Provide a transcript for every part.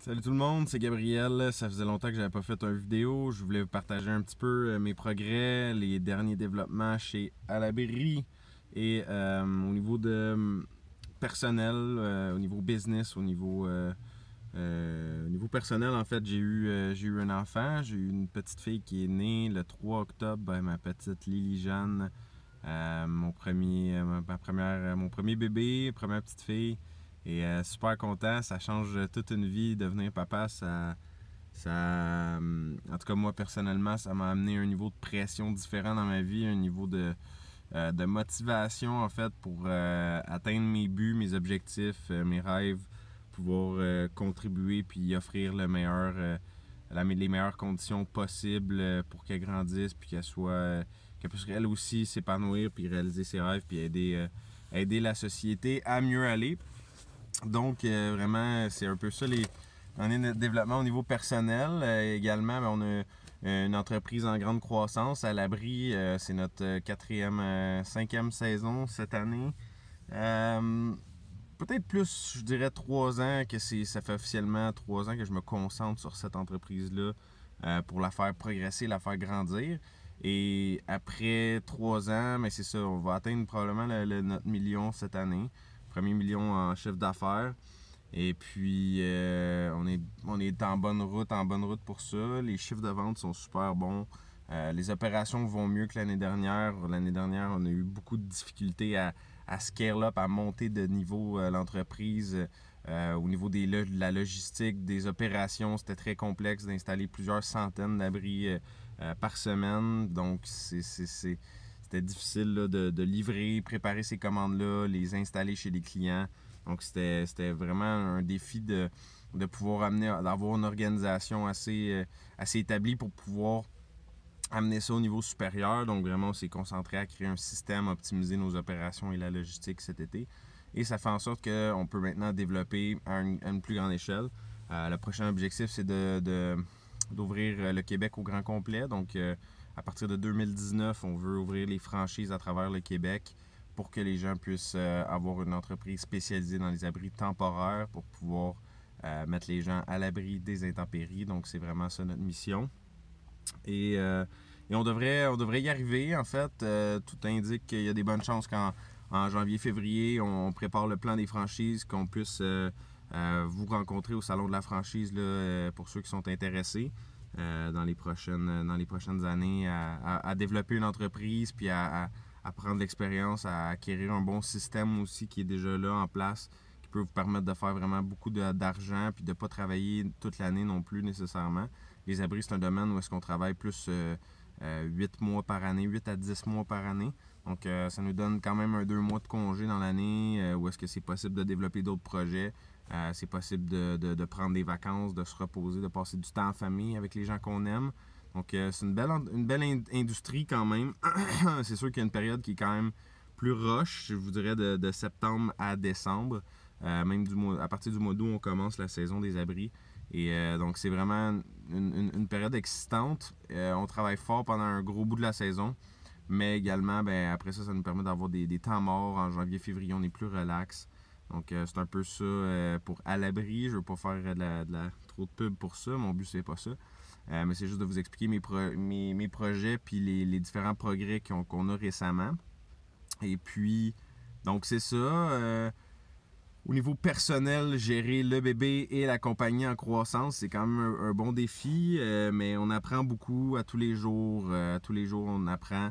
Salut tout le monde, c'est Gabriel. Ça faisait longtemps que n'avais pas fait une vidéo. Je voulais vous partager un petit peu euh, mes progrès, les derniers développements chez Alaberry. et euh, au niveau de euh, personnel, au niveau business, au niveau au niveau personnel en fait, j'ai eu j'ai eu un enfant, j'ai eu une petite fille qui est née le 3 octobre, ben, ma petite Lily Jeanne, mon premier ma première mon premier bébé, première petite fille. Et euh, super content, ça change toute une vie. Devenir papa, ça, ça, euh, en tout cas moi personnellement, ça m'a amené un niveau de pression différent dans ma vie, un niveau de, euh, motivation en fait pour atteindre mes buts, mes objectifs, mes rêves, pouvoir contribuer puis offrir le meilleur, les meilleures conditions possibles pour qu'elle grandisse puis qu'elle soit, qu'elle puisse elle aussi s'épanouir puis réaliser ses rêves puis aider la société à mieux aller. Donc, euh, vraiment, c'est un peu ça. Les... On est notre développement au niveau personnel. Euh, également, ben, on a euh, une entreprise en grande croissance à l'abri. c'est notre quatrième, cinquième saison cette année. Peut-être plus, je dirais trois ans que ça fait officiellement trois ans que je me concentre sur cette entreprise-là pour la faire progresser, la faire grandir. Et après trois ans, mais ben, c'est ça, on va atteindre probablement notre million cette année millions million en chiffre d'affaires. Et puis, euh, on, est, on est en bonne route, en bonne route pour ça. Les chiffres de vente sont super bons. Euh, les opérations vont mieux que l'année dernière. L'année dernière, on a eu beaucoup de difficultés à, à scale up, à monter de niveau euh, l'entreprise. au niveau des de la logistique, des opérations, c'était très complexe d'installer plusieurs centaines d'abris par semaine. Donc, c'est c'était difficile de, livrer, préparer ces commandes-là, les installer chez les clients. Donc, c'était vraiment un défi de, de pouvoir amener, d'avoir une organisation assez, euh, assez établie pour pouvoir amener ça au niveau supérieur. Donc, vraiment, on s'est concentré à créer un système, optimiser nos opérations et la logistique cet été. Et ça fait en sorte qu'on peut maintenant développer à une, plus grande échelle. Euh, le prochain objectif, c'est de d'ouvrir euh, le Québec au grand complet. Donc, euh, à partir de 2019, on veut ouvrir les franchises à travers le Québec pour que les gens puissent euh, avoir une entreprise spécialisée dans les abris temporaires pour pouvoir mettre les gens à l'abri des intempéries. Donc, c'est vraiment ça notre mission. Et, on, devrait, on devrait y arriver, en fait. tout indique qu'il y a des bonnes chances qu'en en janvier-février, on, prépare le plan des franchises, qu'on puisse euh, vous rencontrer au Salon de la franchise euh, pour ceux qui sont intéressés. Euh, dans, les prochaines, dans les prochaines années, à, développer une entreprise, puis à, prendre l'expérience, à acquérir un bon système aussi qui est déjà là en place, qui peut vous permettre de faire vraiment beaucoup d'argent puis de ne pas travailler toute l'année non plus nécessairement. Les abris, c'est un domaine où est-ce qu'on travaille plus euh, 8 mois par année, 8 à 10 mois par année. Donc, ça nous donne quand même un deux mois de congé dans l'année où est-ce que c'est possible de développer d'autres projets, euh, c'est possible de, de, prendre des vacances, de se reposer, de passer du temps en famille avec les gens qu'on aime. Donc, euh, c'est une belle, une belle industrie quand même. c'est sûr qu'il y a une période qui est quand même plus roche, je vous dirais, de, septembre à décembre. Euh, même du à partir du mois d'août, on commence la saison des abris. Et donc, c'est vraiment une, période excitante. on travaille fort pendant un gros bout de la saison. Mais également, ben, après ça, ça nous permet d'avoir des, des, temps morts. En janvier, février, on est plus relax. Donc, euh, c'est un peu ça euh, pour à l'abri. Je ne veux pas faire euh, de la, trop de pub pour ça. Mon but, c'est pas ça. mais c'est juste de vous expliquer mes, mes, projets puis les, différents progrès qu'on a récemment. Et puis, donc, c'est ça. au niveau personnel, gérer le bébé et la compagnie en croissance, c'est quand même un, bon défi. mais on apprend beaucoup à tous les jours. à tous les jours, on apprend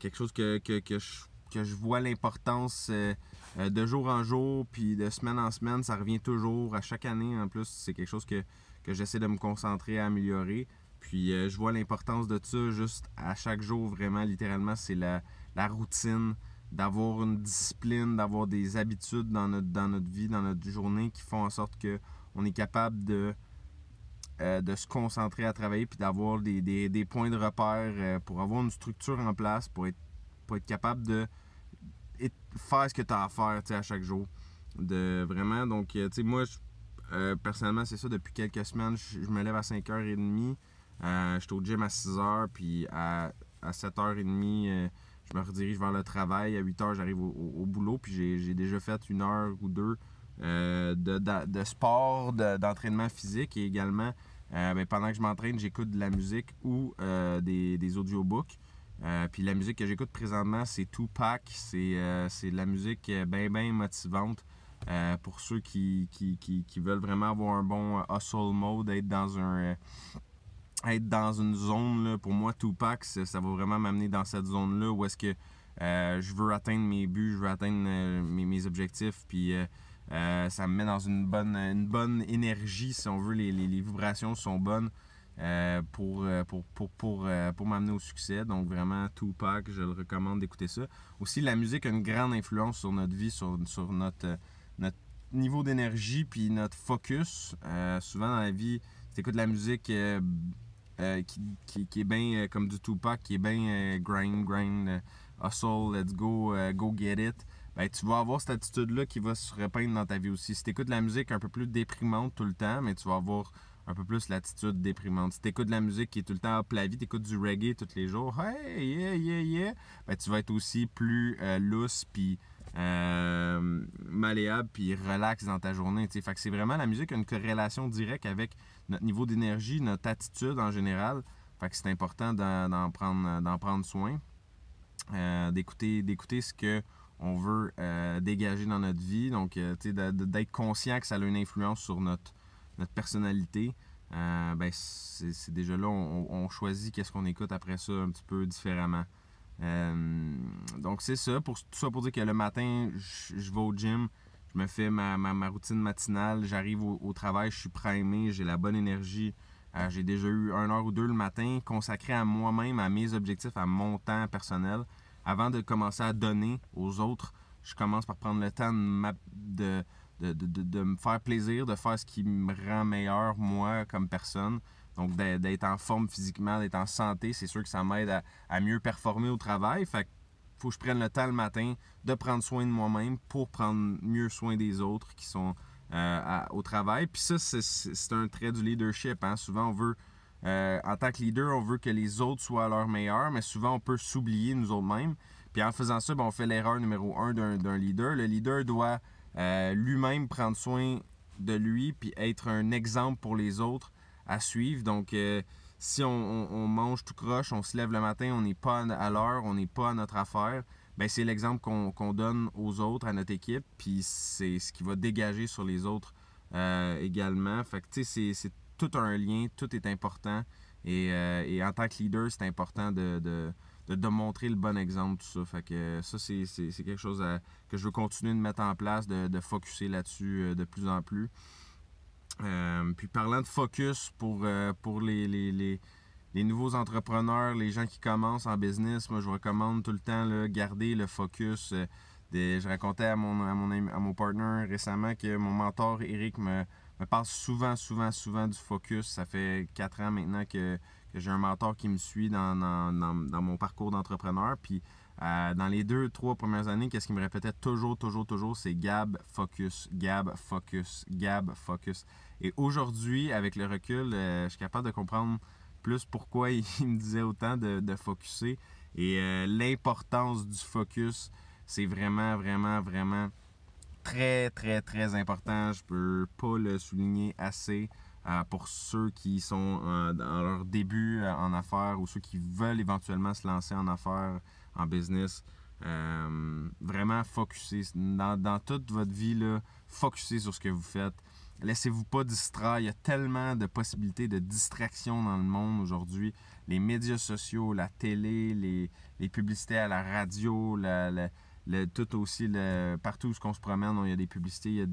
quelque chose que, que, que je que je vois l'importance euh, euh, de jour en jour, puis de semaine en semaine, ça revient toujours. À chaque année, en plus, c'est quelque chose que, j'essaie de me concentrer à améliorer. Puis euh, je vois l'importance de ça juste à chaque jour, vraiment, littéralement, c'est la, routine, d'avoir une discipline, d'avoir des habitudes dans notre, dans notre vie, dans notre journée qui font en sorte qu'on est capable de, de se concentrer à travailler, puis d'avoir des, points de repère pour avoir une structure en place, pour être, pour être capable de faire ce que tu as à faire à chaque jour. De vraiment, donc, euh, tu sais, moi, euh, personnellement, c'est ça, depuis quelques semaines, je, me lève à 5h30, euh, je suis au gym à 6h, puis à, 7h30, je me redirige vers le travail. À 8h, j'arrive au, boulot, puis j'ai déjà fait une heure ou deux de, de, sport, d'entraînement physique, et également, ben, pendant que je m'entraîne, j'écoute de la musique ou des audiobooks. Euh, puis la musique que j'écoute présentement, c'est Tupac. C'est euh, de la musique euh, bien, bien motivante pour ceux qui, qui, veulent vraiment avoir un bon hustle mode, être dans un. être dans une zone, pour moi, Tupac, ça, ça va vraiment m'amener dans cette zone-là où est-ce que je veux atteindre mes buts, je veux atteindre mes, objectifs, puis ça me met dans une bonne, une bonne énergie, si on veut, les vibrations sont bonnes. Euh, euh, pour, pour, pour, pour, euh, pour m'amener au succès. Donc vraiment, Tupac, je le recommande d'écouter ça. Aussi, la musique a une grande influence sur notre vie, sur, sur notre, notre niveau d'énergie, puis notre focus. souvent dans la vie, tu écoutes de la musique qui, qui, qui, est bien, comme du Tupac, qui est bien grind, grind, hustle, let's go, go get it. Ben, tu vas avoir cette attitude-là qui va se repeindre dans ta vie aussi. Si tu écoutes de la musique un peu plus déprimante tout le temps, mais tu vas avoir un peu plus l'attitude déprimante. Si t'écoutes de la musique qui est tout le temps à la vie, t'écoutes du reggae tous les jours, hey, yeah, yeah, yeah, ben, tu vas être aussi plus euh, lousse, puis euh, malléable, puis relax dans ta journée. Fait que c'est vraiment la musique a une corrélation directe avec notre niveau d'énergie, notre attitude en général. Fait que c'est important d'en prendre, d'en prendre soin, euh, d'écouter ce que on veut euh, dégager dans notre vie, donc d'être conscient que ça a une influence sur notre notre personnalité, euh, ben, c'est déjà là, on, on choisit qu'est-ce qu'on écoute après ça un petit peu différemment. Euh, donc c'est ça, pour, tout ça pour dire que le matin, je, vais au gym, je me fais ma, routine matinale, j'arrive au, travail, je suis primé, j'ai la bonne énergie. Euh, j'ai déjà eu une heure ou deux le matin consacré à moi-même, à mes objectifs, à mon temps personnel. Avant de commencer à donner aux autres, je commence par prendre le temps de, ma, de de, me faire plaisir, de faire ce qui me rend meilleur, moi, comme personne. Donc, d'être en forme physiquement, d'être en santé, c'est sûr que ça m'aide à, mieux performer au travail. Fait que faut que je prenne le temps le matin de prendre soin de moi-même pour prendre mieux soin des autres qui sont euh, au travail. Puis ça, c'est un trait du leadership. Hein? Souvent, on veut, euh, en tant que leader, on veut que les autres soient à leur meilleur, mais souvent, on peut s'oublier nous autres-mêmes. Puis en faisant ça, ben, on fait l'erreur numéro un d'un leader. Le leader doit euh, lui-même prendre soin de lui, puis être un exemple pour les autres à suivre. Donc, euh, si on, mange tout croche, on se lève le matin, on n'est pas à l'heure, on n'est pas à notre affaire, ben c'est l'exemple qu'on donne aux autres, à notre équipe, puis c'est ce qui va dégager sur les autres euh, également. Fait que, tu sais, c'est tout un lien, tout est important. Et, en tant que leader, c'est important de de, montrer le bon exemple, tout ça. Fait que euh, ça, c'est, quelque chose que je veux continuer de mettre en place, de, de focuser là-dessus euh, de plus en plus. Euh, puis parlant de focus pour, pour les, les, nouveaux entrepreneurs, les gens qui commencent en business, moi je recommande tout le temps de garder le focus. je racontais à mon, à, mon, à mon partner récemment que mon mentor Eric me, me parle souvent, souvent, souvent du focus. Ça fait quatre ans maintenant que, j'ai un mentor qui me suit dans, mon parcours d'entrepreneur. Puis euh, dans les deux, trois premières années, qu'est-ce qu'il me répétait toujours, toujours, toujours, c'est Gab, focus, Gab, focus, Gab, focus. Et aujourd'hui, avec le recul, euh, je suis capable de comprendre plus pourquoi il me disait autant de, de focuser et euh, l'importance du focus. C'est vraiment, vraiment, vraiment très, très, très important. Je peux pas le souligner assez. Euh, pour ceux qui sont euh, dans leur début euh, en affaires ou ceux qui veulent éventuellement se lancer en affaires, en business. vraiment focuser dans, dans, toute votre vie, là, focuser sur ce que vous faites. Laissez-vous pas distraire. Il y a tellement de possibilités de distraction dans le monde aujourd'hui. Les médias sociaux, la télé, les, les publicités à la radio, la tout aussi partout où on se promène, il y a des publicités,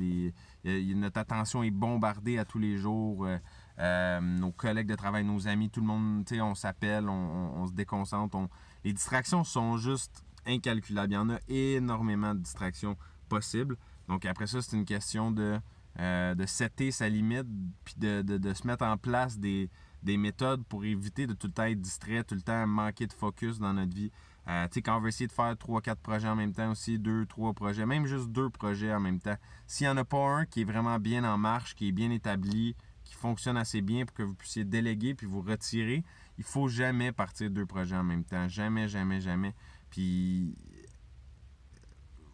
notre attention est bombardée à tous les jours. Euh, euh, nos collègues de travail, nos amis, tout le monde, on s'appelle, on, se déconcentre. Les distractions sont juste incalculables. Il y en a énormément de distractions possibles. Donc après ça, c'est une question de, euh, setter sa limite, puis de, se mettre en place des, des méthodes pour éviter de tout le temps être distrait, tout le temps manquer de focus dans notre vie. Euh, tu sais, quand on veut essayer de faire 3-4 projets en même temps aussi, 2-3 projets, même juste 2 projets en même temps, s'il n'y en a pas un qui est vraiment bien en marche, qui est bien établi, qui fonctionne assez bien pour que vous puissiez déléguer puis vous retirer, il faut jamais partir deux projets en même temps. Jamais, jamais, jamais. Puis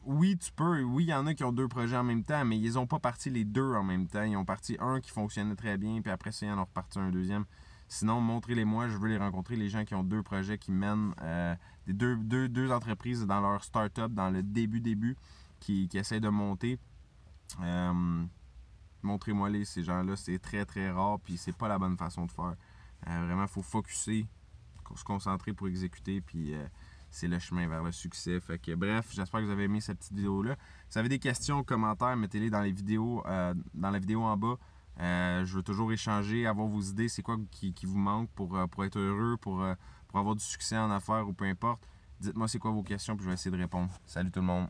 oui, tu peux. Oui, il y en a qui ont deux projets en même temps, mais ils n'ont pas parti les deux en même temps. Ils ont parti un qui fonctionnait très bien, puis après ça, ils en ont reparti un deuxième. Sinon, montrez-les-moi, je veux les rencontrer, les gens qui ont deux projets qui mènent euh, des deux, entreprises dans leur start-up, dans le début-début, qui, qui de monter. Euh, montrez-moi les ces gens-là, c'est très très rare, puis c'est pas la bonne façon de faire. Euh, vraiment, il faut focuser, se concentrer pour exécuter, puis c'est le chemin vers le succès. Fait que, bref, j'espère que vous avez aimé cette petite vidéo-là. Si vous avez des questions, commentaires, mettez-les dans les vidéos, dans la vidéo en bas. Euh, je veux toujours échanger, avoir vos idées, c'est quoi qui, vous manque euh, pour, être heureux, pour, euh, pour avoir du succès en affaires ou peu importe. Dites-moi c'est quoi vos questions, puis je vais essayer de répondre. Salut tout le monde!